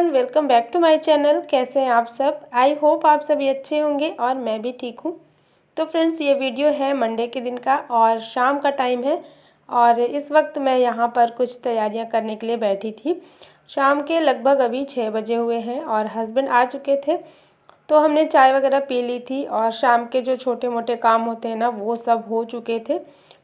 everyone welcome back to my channel कैसे हैं आप सब आई होप आप सभी अच्छे होंगे और मैं भी ठीक हूँ तो फ्रेंड्स ये वीडियो है मंडे के दिन का और शाम का टाइम है और इस वक्त मैं यहाँ पर कुछ तैयारियाँ करने के लिए बैठी थी शाम के लगभग अभी छः बजे हुए हैं और हस्बैंड आ चुके थे तो हमने चाय वगैरह पी ली थी और शाम के जो छोटे मोटे काम होते हैं ना वो सब हो चुके थे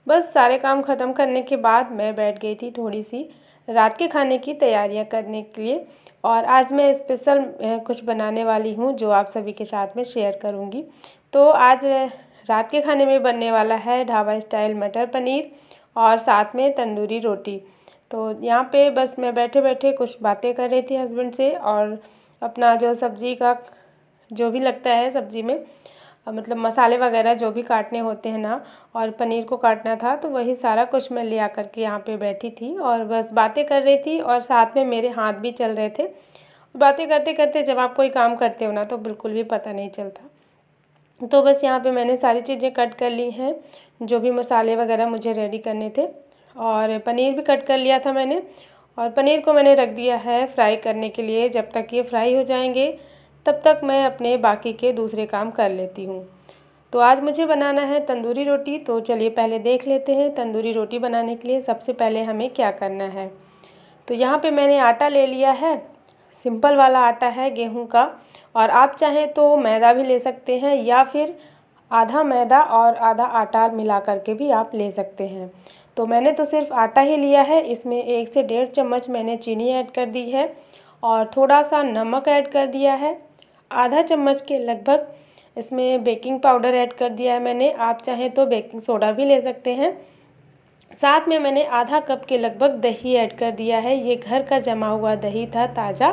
बस सारे काम ख़त्म करने के बाद मैं बैठ गई थी थोड़ी सी रात के खाने की तैयारियां करने के लिए और आज मैं स्पेशल कुछ बनाने वाली हूँ जो आप सभी के साथ में शेयर करूँगी तो आज रात के खाने में बनने वाला है ढाबा स्टाइल मटर पनीर और साथ में तंदूरी रोटी तो यहाँ पे बस मैं बैठे बैठे कुछ बातें कर रही थी हस्बैंड से और अपना जो सब्ज़ी का जो भी लगता है सब्ज़ी में मतलब मसाले वगैरह जो भी काटने होते हैं ना और पनीर को काटना था तो वही सारा कुछ मैं ले आकर के यहाँ पे बैठी थी और बस बातें कर रही थी और साथ में मेरे हाथ भी चल रहे थे बातें करते करते जब आप कोई काम करते हो ना तो बिल्कुल भी पता नहीं चलता तो बस यहाँ पे मैंने सारी चीज़ें कट कर ली हैं जो भी मसाले वगैरह मुझे रेडी करने थे और पनीर भी कट कर लिया था मैंने और पनीर को मैंने रख दिया है फ्राई करने के लिए जब तक ये फ्राई हो जाएंगे तब तक मैं अपने बाकी के दूसरे काम कर लेती हूँ तो आज मुझे बनाना है तंदूरी रोटी तो चलिए पहले देख लेते हैं तंदूरी रोटी बनाने के लिए सबसे पहले हमें क्या करना है तो यहाँ पे मैंने आटा ले लिया है सिंपल वाला आटा है गेहूँ का और आप चाहें तो मैदा भी ले सकते हैं या फिर आधा मैदा और आधा आटा मिला करके भी आप ले सकते हैं तो मैंने तो सिर्फ आटा ही लिया है इसमें एक से डेढ़ चम्मच मैंने चीनी ऐड कर दी है और थोड़ा सा नमक ऐड कर दिया है आधा चम्मच के लगभग इसमें बेकिंग पाउडर ऐड कर दिया है मैंने आप चाहें तो बेकिंग सोडा भी ले सकते हैं साथ में मैंने आधा कप के लगभग दही ऐड कर दिया है ये घर का जमा हुआ दही था ताज़ा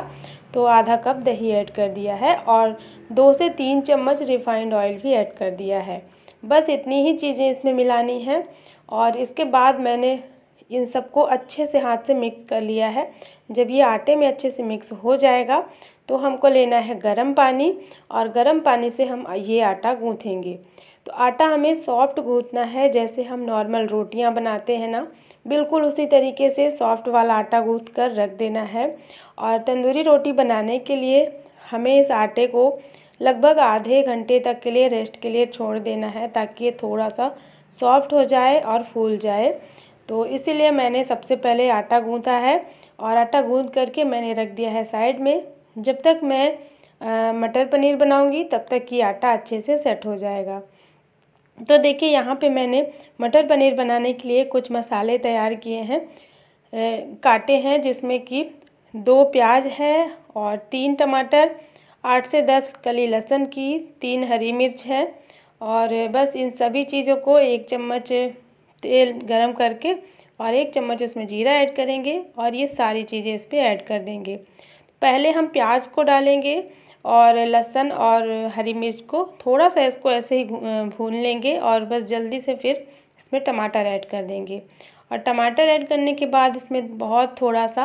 तो आधा कप दही ऐड कर दिया है और दो से तीन चम्मच रिफाइंड ऑयल भी ऐड कर दिया है बस इतनी ही चीज़ें इसमें मिलानी हैं और इसके बाद मैंने इन सबको अच्छे से हाथ से मिक्स कर लिया है जब ये आटे में अच्छे से मिक्स हो जाएगा तो हमको लेना है गर्म पानी और गर्म पानी से हम ये आटा गूँथेंगे तो आटा हमें सॉफ्ट गूँथना है जैसे हम नॉर्मल रोटियां बनाते हैं ना बिल्कुल उसी तरीके से सॉफ्ट वाला आटा गूँथ कर रख देना है और तंदूरी रोटी बनाने के लिए हमें इस आटे को लगभग आधे घंटे तक के लिए रेस्ट के लिए छोड़ देना है ताकि ये थोड़ा सा सॉफ्ट हो जाए और फूल जाए तो इसीलिए मैंने सबसे पहले आटा गूँथा है और आटा गूँथ करके मैंने रख दिया है साइड में जब तक मैं मटर पनीर बनाऊंगी तब तक ये आटा अच्छे से सेट हो जाएगा तो देखिए यहाँ पे मैंने मटर पनीर बनाने के लिए कुछ मसाले तैयार किए हैं काटे हैं जिसमें कि दो प्याज है और तीन टमाटर आठ से दस कली लहसुन की तीन हरी मिर्च है और बस इन सभी चीज़ों को एक चम्मच तेल गरम करके और एक चम्मच उसमें जीरा ऐड करेंगे और ये सारी चीज़ें इस पर ऐड कर देंगे पहले हम प्याज को डालेंगे और लहसुन और हरी मिर्च को थोड़ा सा इसको ऐसे ही भून लेंगे और बस जल्दी से फिर इसमें टमाटर ऐड कर देंगे और टमाटर ऐड करने के बाद इसमें बहुत थोड़ा सा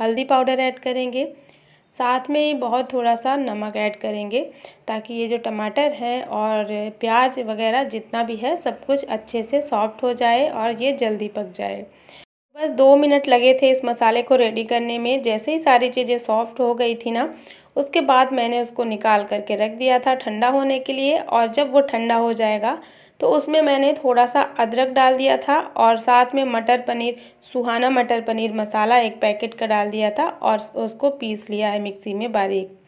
हल्दी पाउडर ऐड करेंगे साथ में ही बहुत थोड़ा सा नमक ऐड करेंगे ताकि ये जो टमाटर हैं और प्याज वगैरह जितना भी है सब कुछ अच्छे से सॉफ्ट हो जाए और ये जल्दी पक जाए बस दो मिनट लगे थे इस मसाले को रेडी करने में जैसे ही सारी चीज़ें सॉफ्ट हो गई थी ना उसके बाद मैंने उसको निकाल करके रख दिया था ठंडा होने के लिए और जब वो ठंडा हो जाएगा तो उसमें मैंने थोड़ा सा अदरक डाल दिया था और साथ में मटर पनीर सुहाना मटर पनीर मसाला एक पैकेट का डाल दिया था और उसको पीस लिया है मिक्सी में बारीक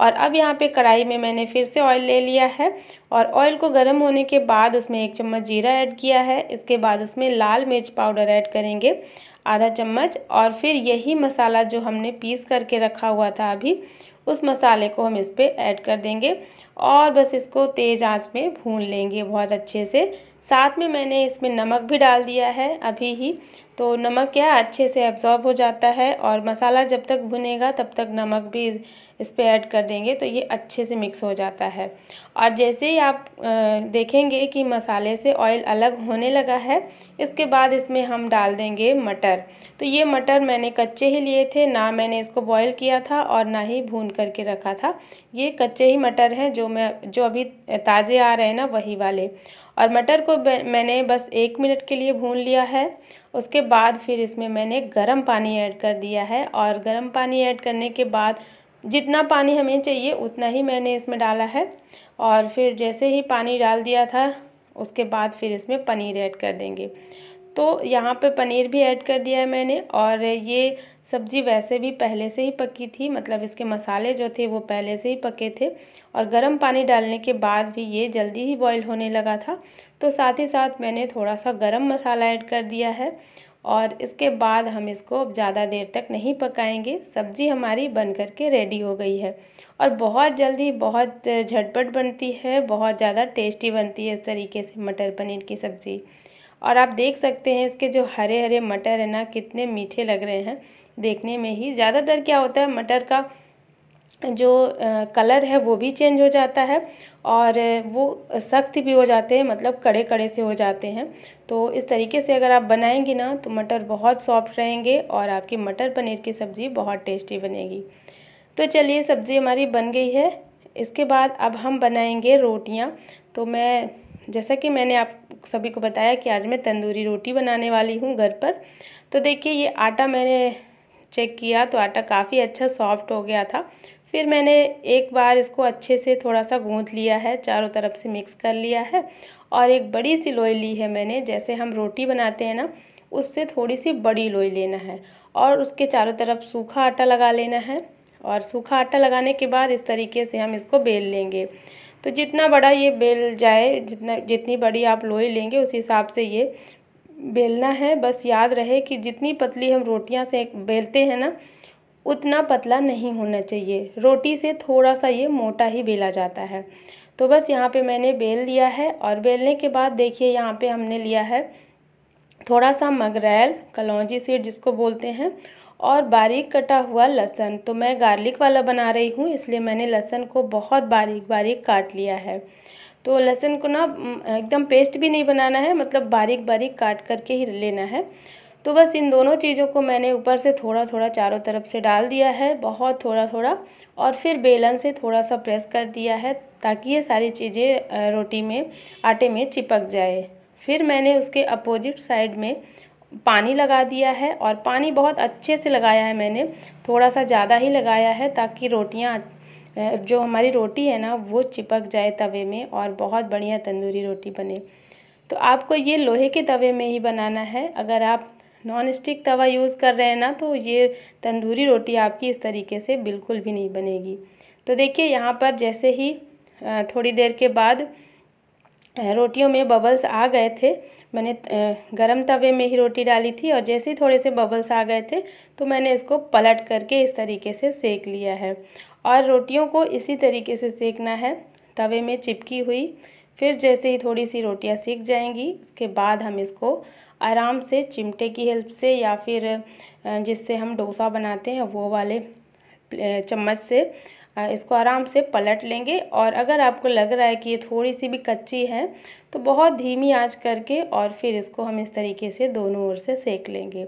और अब यहाँ पे कढ़ाई में मैंने फिर से ऑयल ले लिया है और ऑयल को गर्म होने के बाद उसमें एक चम्मच जीरा ऐड किया है इसके बाद उसमें लाल मिर्च पाउडर ऐड करेंगे आधा चम्मच और फिर यही मसाला जो हमने पीस करके रखा हुआ था अभी उस मसाले को हम इस पर ऐड कर देंगे और बस इसको तेज़ आंच में भून लेंगे बहुत अच्छे से साथ में मैंने इसमें नमक भी डाल दिया है अभी ही तो नमक क्या अच्छे से एब्ज़ॉर्ब हो जाता है और मसाला जब तक भुनेगा तब तक नमक भी इस पर ऐड कर देंगे तो ये अच्छे से मिक्स हो जाता है और जैसे ही आप देखेंगे कि मसाले से ऑयल अलग होने लगा है इसके बाद इसमें हम डाल देंगे मटर तो ये मटर मैंने कच्चे ही लिए थे ना मैंने इसको बॉयल किया था और ना ही भून करके रखा था ये कच्चे ही मटर हैं जो मैं जो अभी ताज़े आ रहे हैं ना वही वाले और मटर को मैंने बस एक मिनट के लिए भून लिया है उसके बाद फिर इसमें मैंने गर्म पानी ऐड कर दिया है और गर्म पानी ऐड करने के बाद जितना पानी हमें चाहिए उतना ही मैंने इसमें डाला है और फिर जैसे ही पानी डाल दिया था उसके बाद फिर इसमें पनीर ऐड कर देंगे तो यहाँ पे पनीर भी ऐड कर दिया है मैंने और ये सब्ज़ी वैसे भी पहले से ही पकी थी मतलब इसके मसाले जो थे वो पहले से ही पके थे और गर्म पानी डालने के बाद भी ये जल्दी ही बॉईल होने लगा था तो साथ ही साथ मैंने थोड़ा सा गर्म मसाला ऐड कर दिया है और इसके बाद हम इसको अब ज़्यादा देर तक नहीं पकाएंगे सब्ज़ी हमारी बन कर के रेडी हो गई है और बहुत जल्दी बहुत झटपट बनती है बहुत ज़्यादा टेस्टी बनती है इस तरीके से मटर पनीर की सब्ज़ी और आप देख सकते हैं इसके जो हरे हरे मटर है ना कितने मीठे लग रहे हैं देखने में ही ज़्यादातर क्या होता है मटर का जो कलर है वो भी चेंज हो जाता है और वो सख्त भी हो जाते हैं मतलब कड़े कड़े से हो जाते हैं तो इस तरीके से अगर आप बनाएंगे ना तो मटर बहुत सॉफ्ट रहेंगे और आपकी मटर पनीर की सब्ज़ी बहुत टेस्टी बनेगी तो चलिए सब्ज़ी हमारी बन गई है इसके बाद अब हम बनाएंगे रोटियां तो मैं जैसा कि मैंने आप सभी को बताया कि आज मैं तंदूरी रोटी बनाने वाली हूँ घर पर तो देखिए ये आटा मैंने चेक किया तो आटा काफ़ी अच्छा सॉफ्ट हो गया था फिर मैंने एक बार इसको अच्छे से थोड़ा सा गूँथ लिया है चारों तरफ से मिक्स कर लिया है और एक बड़ी सी लोई ली है मैंने जैसे हम रोटी बनाते हैं ना उससे थोड़ी सी बड़ी लोई लेना है और उसके चारों तरफ सूखा आटा लगा लेना है और सूखा आटा लगाने के बाद इस तरीके से हम इसको बेल लेंगे तो जितना बड़ा ये बेल जाए जितना जितनी बड़ी आप लोई लेंगे उस हिसाब से ये बेलना है बस याद रहे कि जितनी पतली हम रोटियां से बेलते हैं ना उतना पतला नहीं होना चाहिए रोटी से थोड़ा सा ये मोटा ही बेला जाता है तो बस यहाँ पे मैंने बेल लिया है और बेलने के बाद देखिए यहाँ पे हमने लिया है थोड़ा सा मगरैल कलौजी सीड जिसको बोलते हैं और बारीक कटा हुआ लहसन तो मैं गार्लिक वाला बना रही हूँ इसलिए मैंने लहसन को बहुत बारीक बारीक काट लिया है तो लहसुन को ना एकदम पेस्ट भी नहीं बनाना है मतलब बारीक बारीक काट करके ही लेना है तो बस इन दोनों चीज़ों को मैंने ऊपर से थोड़ा थोड़ा चारों तरफ से डाल दिया है बहुत थोड़ा थोड़ा और फिर बेलन से थोड़ा सा प्रेस कर दिया है ताकि ये सारी चीज़ें रोटी में आटे में चिपक जाए फिर मैंने उसके अपोजिट साइड में पानी लगा दिया है और पानी बहुत अच्छे से लगाया है मैंने थोड़ा सा ज़्यादा ही लगाया है ताकि रोटियाँ जो हमारी रोटी है ना वो चिपक जाए तवे में और बहुत बढ़िया तंदूरी रोटी बने तो आपको ये लोहे के तवे में ही बनाना है अगर आप नॉन स्टिक तवा यूज़ कर रहे हैं ना तो ये तंदूरी रोटी आपकी इस तरीके से बिल्कुल भी नहीं बनेगी तो देखिए यहाँ पर जैसे ही थोड़ी देर के बाद रोटियों में बबल्स आ गए थे मैंने गरम तवे में ही रोटी डाली थी और जैसे ही थोड़े से बबल्स आ गए थे तो मैंने इसको पलट करके इस तरीके से सेक लिया है और रोटियों को इसी तरीके से सेकना है तवे में चिपकी हुई फिर जैसे ही थोड़ी सी रोटियां सीख जाएंगी उसके बाद हम इसको आराम से चिमटे की हेल्प से या फिर जिससे हम डोसा बनाते हैं वो वाले चम्मच से इसको आराम से पलट लेंगे और अगर आपको लग रहा है कि ये थोड़ी सी भी कच्ची है तो बहुत धीमी आंच करके और फिर इसको हम इस तरीके से दोनों ओर से सेक लेंगे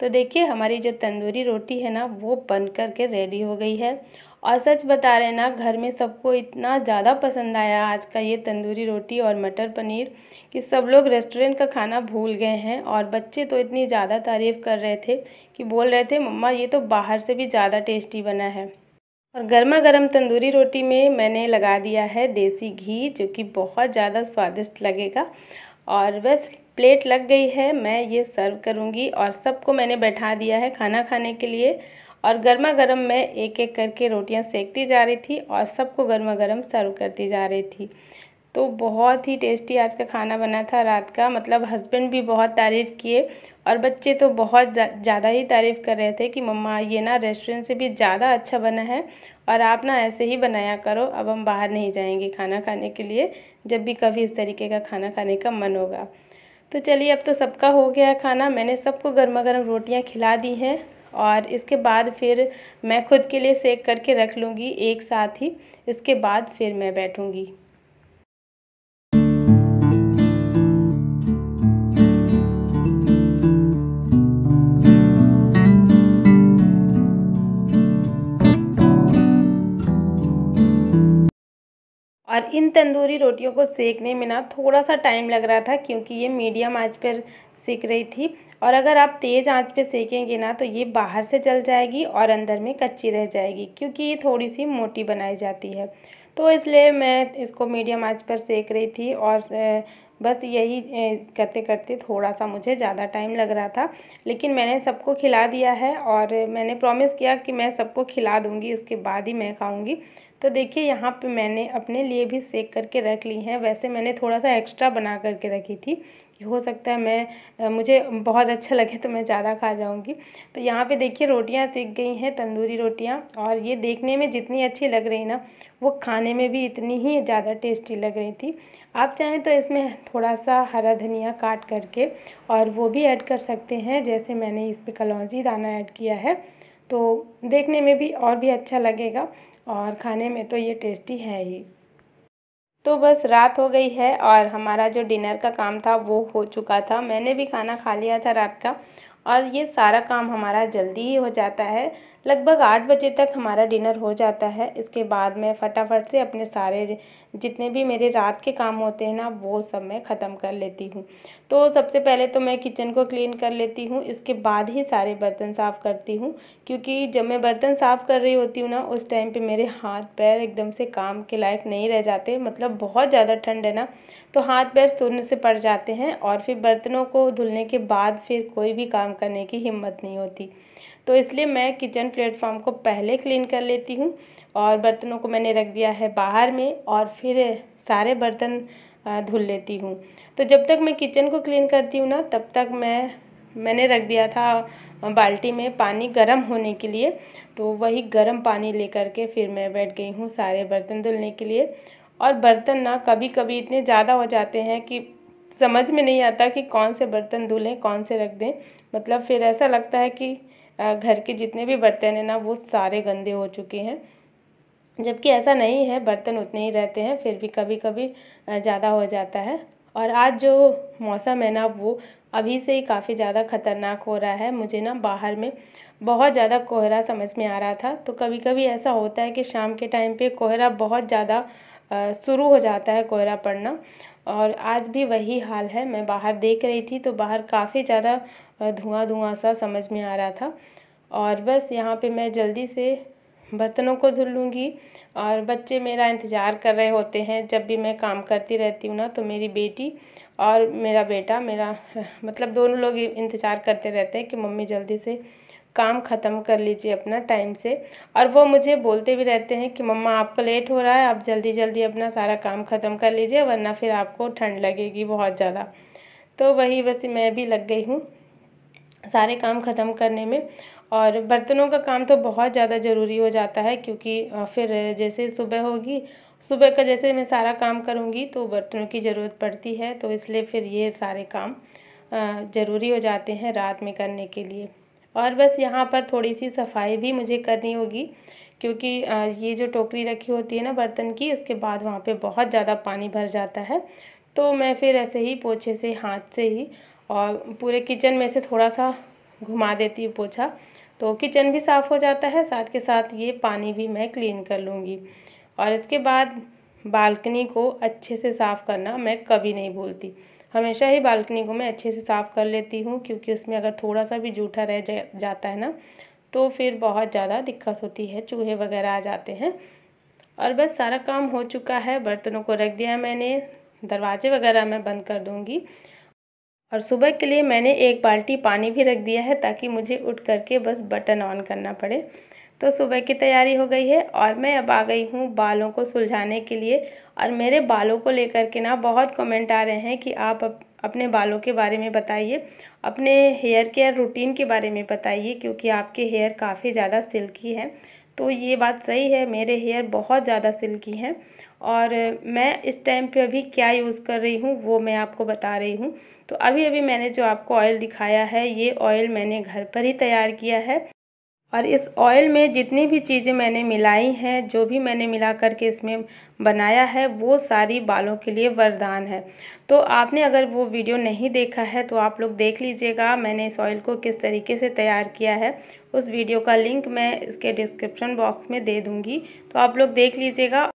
तो देखिए हमारी जो तंदूरी रोटी है ना वो बन कर के रेडी हो गई है और सच बता रहे ना घर में सबको इतना ज़्यादा पसंद आया आज का ये तंदूरी रोटी और मटर पनीर कि सब लोग रेस्टोरेंट का खाना भूल गए हैं और बच्चे तो इतनी ज़्यादा तारीफ़ कर रहे थे कि बोल रहे थे मम्मा ये तो बाहर से भी ज़्यादा टेस्टी बना है और गर्मा गर्म तंदूरी रोटी में मैंने लगा दिया है देसी घी जो कि बहुत ज़्यादा स्वादिष्ट लगेगा और बस प्लेट लग गई है मैं ये सर्व करूँगी और सबको मैंने बैठा दिया है खाना खाने के लिए और गर्मा गर्म मैं एक एक करके रोटियाँ सेकती जा रही थी और सबको गर्मा गर्म सर्व करती जा रही थी तो बहुत ही टेस्टी आज का खाना बना था रात का मतलब हस्बैंड भी बहुत तारीफ़ किए और बच्चे तो बहुत ज़्यादा ही तारीफ़ कर रहे थे कि मम्मा ये ना रेस्टोरेंट से भी ज़्यादा अच्छा बना है और आप ना ऐसे ही बनाया करो अब हम बाहर नहीं जाएंगे खाना खाने के लिए जब भी कभी इस तरीके का खाना खाने का मन होगा तो चलिए अब तो सबका हो गया खाना मैंने सबको गर्मा गर्म रोटियाँ खिला दी हैं और इसके बाद फिर मैं खुद के लिए सेक करके रख लूँगी एक साथ ही इसके बाद फिर मैं बैठूँगी और इन तंदूरी रोटियों को सेकने में ना थोड़ा सा टाइम लग रहा था क्योंकि ये मीडियम आँच पर सेक रही थी और अगर आप तेज़ आँच पर सेकेंगे ना तो ये बाहर से जल जाएगी और अंदर में कच्ची रह जाएगी क्योंकि ये थोड़ी सी मोटी बनाई जाती है तो इसलिए मैं इसको मीडियम आँच पर सेक रही थी और बस यही करते करते थोड़ा सा मुझे ज़्यादा टाइम लग रहा था लेकिन मैंने सबको खिला दिया है और मैंने प्रॉमिस किया कि मैं सबको खिला दूँगी उसके बाद ही मैं खाऊँगी तो देखिए यहाँ पे मैंने अपने लिए भी सेक करके रख ली हैं वैसे मैंने थोड़ा सा एक्स्ट्रा बना करके रखी थी कि हो सकता है मैं मुझे बहुत अच्छा लगे तो मैं ज़्यादा खा जाऊँगी तो यहाँ पे देखिए रोटियाँ सेक गई हैं तंदूरी रोटियाँ और ये देखने में जितनी अच्छी लग रही ना वो खाने में भी इतनी ही ज़्यादा टेस्टी लग रही थी आप चाहें तो इसमें थोड़ा सा हरा धनिया काट करके और वो भी ऐड कर सकते हैं जैसे मैंने इस पर कलौजी दाना ऐड किया है तो देखने में भी और भी अच्छा लगेगा और खाने में तो ये टेस्टी है ही तो बस रात हो गई है और हमारा जो डिनर का काम था वो हो चुका था मैंने भी खाना खा लिया था रात का और ये सारा काम हमारा जल्दी ही हो जाता है लगभग आठ बजे तक हमारा डिनर हो जाता है इसके बाद मैं फटाफट से अपने सारे जितने भी मेरे रात के काम होते हैं ना वो सब मैं ख़त्म कर लेती हूँ तो सबसे पहले तो मैं किचन को क्लीन कर लेती हूँ इसके बाद ही सारे बर्तन साफ़ करती हूँ क्योंकि जब मैं बर्तन साफ़ कर रही होती हूँ ना उस टाइम पर मेरे हाथ पैर एकदम से काम के लायक नहीं रह जाते मतलब बहुत ज़्यादा ठंड है ना तो हाथ पैर सुन से पड़ जाते हैं और फिर बर्तनों को धुलने के बाद फिर कोई भी काम करने की हिम्मत नहीं होती तो इसलिए मैं किचन प्लेटफॉर्म को पहले क्लीन कर लेती हूँ और बर्तनों को मैंने रख दिया है बाहर में और फिर सारे बर्तन धुल लेती हूँ तो जब तक मैं किचन को क्लीन करती हूँ ना तब तक मैं मैंने रख दिया था बाल्टी में पानी गर्म होने के लिए तो वही गर्म पानी लेकर के फिर मैं बैठ गई हूँ सारे बर्तन धुलने के लिए और बर्तन ना कभी कभी इतने ज़्यादा हो जाते हैं कि समझ में नहीं आता कि कौन से बर्तन धुलें कौन से रख दें मतलब फिर ऐसा लगता है कि घर के जितने भी बर्तन हैं ना वो सारे गंदे हो चुके हैं जबकि ऐसा नहीं है बर्तन उतने ही रहते हैं फिर भी कभी कभी ज़्यादा हो जाता है और आज जो मौसम है ना वो अभी से ही काफ़ी ज़्यादा ख़तरनाक हो रहा है मुझे ना बाहर में बहुत ज़्यादा कोहरा समझ में आ रहा था तो कभी कभी ऐसा होता है कि शाम के टाइम पे कोहरा बहुत ज़्यादा शुरू हो जाता है कोहरा पड़ना और आज भी वही हाल है मैं बाहर देख रही थी तो बाहर काफ़ी ज़्यादा धुआं धुआं सा समझ में आ रहा था और बस यहाँ पे मैं जल्दी से बर्तनों को धुल लूँगी और बच्चे मेरा इंतज़ार कर रहे होते हैं जब भी मैं काम करती रहती हूँ ना तो मेरी बेटी और मेरा बेटा मेरा मतलब दोनों लोग इंतज़ार करते रहते हैं कि मम्मी जल्दी से काम ख़त्म कर लीजिए अपना टाइम से और वो मुझे बोलते भी रहते हैं कि मम्मा आपको लेट हो रहा है आप जल्दी जल्दी अपना सारा काम ख़त्म कर लीजिए वरना फिर आपको ठंड लगेगी बहुत ज़्यादा तो वही वैसे मैं भी लग गई हूँ सारे काम ख़त्म करने में और बर्तनों का काम तो बहुत ज़्यादा ज़रूरी हो जाता है क्योंकि फिर जैसे सुबह होगी सुबह का जैसे मैं सारा काम करूँगी तो बर्तनों की ज़रूरत पड़ती है तो इसलिए फिर ये सारे काम ज़रूरी हो जाते हैं रात में करने के लिए और बस यहाँ पर थोड़ी सी सफाई भी मुझे करनी होगी क्योंकि ये जो टोकरी रखी होती है ना बर्तन की उसके बाद वहाँ पे बहुत ज़्यादा पानी भर जाता है तो मैं फिर ऐसे ही पोछे से हाथ से ही और पूरे किचन में से थोड़ा सा घुमा देती हूँ पोछा तो किचन भी साफ़ हो जाता है साथ के साथ ये पानी भी मैं क्लीन कर लूँगी और इसके बाद बालकनी को अच्छे से साफ़ करना मैं कभी नहीं भूलती हमेशा ही बालकनी को मैं अच्छे से साफ़ कर लेती हूँ क्योंकि उसमें अगर थोड़ा सा भी जूठा रह जा, जाता है ना तो फिर बहुत ज़्यादा दिक्कत होती है चूहे वगैरह आ जाते हैं और बस सारा काम हो चुका है बर्तनों को रख दिया मैंने दरवाजे वगैरह मैं बंद कर दूँगी और सुबह के लिए मैंने एक बाल्टी पानी भी रख दिया है ताकि मुझे उठ करके बस बटन ऑन करना पड़े तो सुबह की तैयारी हो गई है और मैं अब आ गई हूँ बालों को सुलझाने के लिए और मेरे बालों को लेकर के ना बहुत कमेंट आ रहे हैं कि आप अपने बालों के बारे में बताइए अपने हेयर केयर रूटीन के बारे में बताइए क्योंकि आपके हेयर काफ़ी ज़्यादा सिल्की हैं तो ये बात सही है मेरे हेयर बहुत ज़्यादा सिल्की हैं और मैं इस टाइम पे अभी क्या यूज़ कर रही हूँ वो मैं आपको बता रही हूँ तो अभी अभी मैंने जो आपको ऑयल दिखाया है ये ऑयल मैंने घर पर ही तैयार किया है और इस ऑयल में जितनी भी चीज़ें मैंने मिलाई हैं जो भी मैंने मिला करके इसमें बनाया है वो सारी बालों के लिए वरदान है तो आपने अगर वो वीडियो नहीं देखा है तो आप लोग देख लीजिएगा मैंने इस ऑयल को किस तरीके से तैयार किया है उस वीडियो का लिंक मैं इसके डिस्क्रिप्शन बॉक्स में दे दूँगी तो आप लोग देख लीजिएगा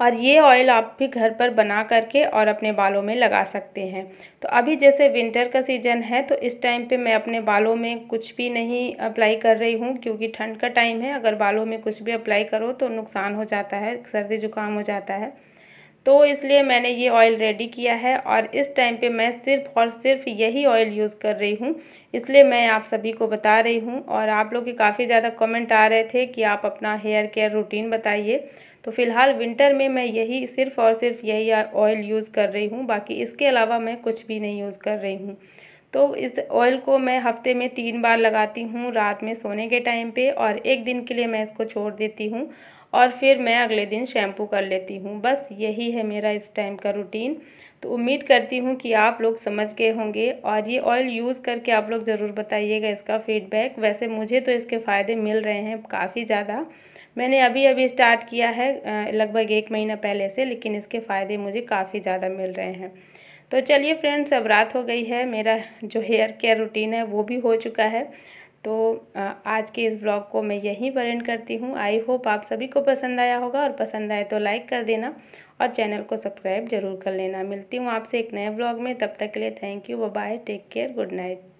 और ये ऑयल आप भी घर पर बना करके और अपने बालों में लगा सकते हैं तो अभी जैसे विंटर का सीज़न है तो इस टाइम पे मैं अपने बालों में कुछ भी नहीं अप्लाई कर रही हूँ क्योंकि ठंड का टाइम है अगर बालों में कुछ भी अप्लाई करो तो नुकसान हो जाता है सर्दी जुकाम हो जाता है तो इसलिए मैंने ये ऑयल रेडी किया है और इस टाइम पे मैं सिर्फ और सिर्फ यही ऑयल यूज़ कर रही हूँ इसलिए मैं आप सभी को बता रही हूँ और आप लोग के काफ़ी ज़्यादा कमेंट आ रहे थे कि आप अपना हेयर केयर रूटीन बताइए तो फ़िलहाल विंटर में मैं यही सिर्फ़ और सिर्फ यही ऑयल यूज़ कर रही हूँ बाकी इसके अलावा मैं कुछ भी नहीं यूज़ कर रही हूँ तो इस ऑयल को मैं हफ्ते में तीन बार लगाती हूँ रात में सोने के टाइम पे और एक दिन के लिए मैं इसको छोड़ देती हूँ और फिर मैं अगले दिन शैम्पू कर लेती हूँ बस यही है मेरा इस टाइम का रूटीन तो उम्मीद करती हूँ कि आप लोग समझ गए होंगे और ये ऑयल यूज़ करके आप लोग ज़रूर बताइएगा इसका फीडबैक वैसे मुझे तो इसके फ़ायदे मिल रहे हैं काफ़ी ज़्यादा मैंने अभी अभी स्टार्ट किया है लगभग एक महीना पहले से लेकिन इसके फ़ायदे मुझे काफ़ी ज़्यादा मिल रहे हैं तो चलिए फ्रेंड्स अब रात हो गई है मेरा जो हेयर केयर रूटीन है वो भी हो चुका है तो आज के इस ब्लॉग को मैं यहीं पर एंड करती हूँ आई होप आप सभी को पसंद आया होगा और पसंद आए तो लाइक कर देना और चैनल को सब्सक्राइब जरूर कर लेना मिलती हूँ आपसे एक नए ब्लॉग में तब तक के लिए thank you bye take care good night